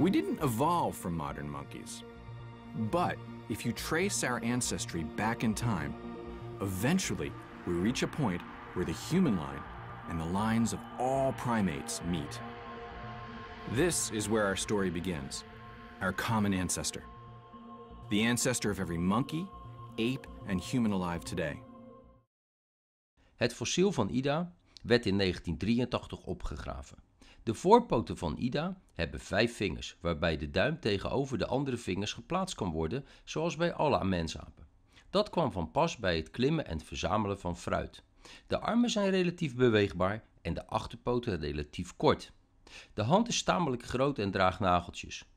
We didn't evolve from modern monkeys. But if you trace our ancestry back in time, eventually we reach a point where the human line and the lines of all primates meet. This is where our story begins, our common ancestor. The ancestor of every monkey, ape and human alive today. Het fossiel van Ida werd in 1983 opgegraven. De voorpoten van Ida hebben vijf vingers, waarbij de duim tegenover de andere vingers geplaatst kan worden, zoals bij alle amensapen. Dat kwam van pas bij het klimmen en verzamelen van fruit. De armen zijn relatief beweegbaar en de achterpoten relatief kort. De hand is tamelijk groot en draagt nageltjes.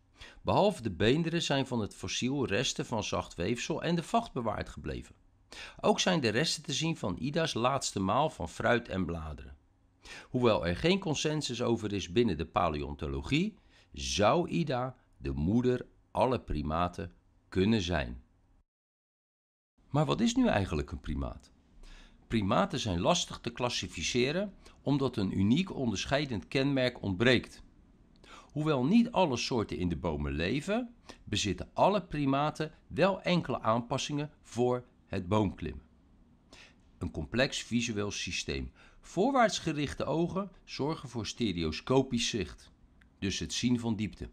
Behalve de beenderen zijn van het fossiel resten van zacht weefsel en de vacht bewaard gebleven. Ook zijn de resten te zien van Ida's laatste maal van fruit en bladeren. Hoewel er geen consensus over is binnen de paleontologie, zou Ida de moeder alle primaten kunnen zijn. Maar wat is nu eigenlijk een primaat? Primaten zijn lastig te classificeren omdat een uniek onderscheidend kenmerk ontbreekt. Hoewel niet alle soorten in de bomen leven, bezitten alle primaten wel enkele aanpassingen voor het boomklimmen. Een complex visueel systeem Voorwaarts gerichte ogen zorgen voor stereoscopisch zicht, dus het zien van diepte.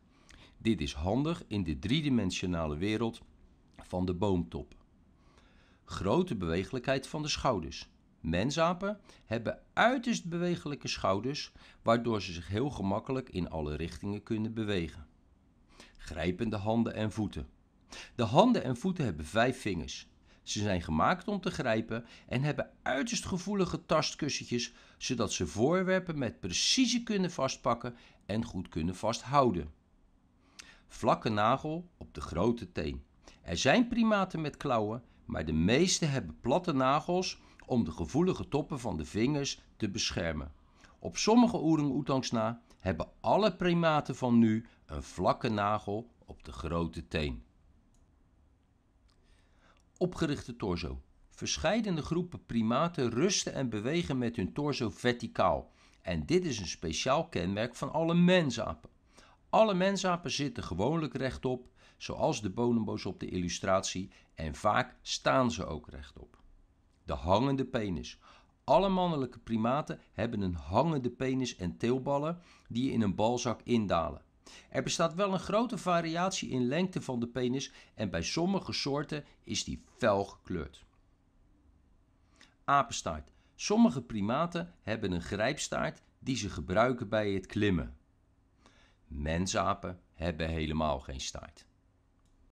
Dit is handig in de driedimensionale wereld van de boomtop. Grote bewegelijkheid van de schouders. Mensapen hebben uiterst bewegelijke schouders, waardoor ze zich heel gemakkelijk in alle richtingen kunnen bewegen. Grijpende handen en voeten. De handen en voeten hebben vijf vingers. Ze zijn gemaakt om te grijpen en hebben uiterst gevoelige tastkussentjes, zodat ze voorwerpen met precisie kunnen vastpakken en goed kunnen vasthouden. Vlakke nagel op de grote teen. Er zijn primaten met klauwen, maar de meeste hebben platte nagels om de gevoelige toppen van de vingers te beschermen. Op sommige orang-oetangs na hebben alle primaten van nu een vlakke nagel op de grote teen opgerichte torso. Verscheidene groepen primaten rusten en bewegen met hun torso verticaal. En dit is een speciaal kenmerk van alle mensapen. Alle mensapen zitten gewoonlijk rechtop, zoals de bonobos op de illustratie, en vaak staan ze ook rechtop. De hangende penis. Alle mannelijke primaten hebben een hangende penis en teelballen die in een balzak indalen. Er bestaat wel een grote variatie in lengte van de penis en bij sommige soorten is die fel gekleurd. Apenstaart. Sommige primaten hebben een grijpstaart die ze gebruiken bij het klimmen. Mensapen hebben helemaal geen staart.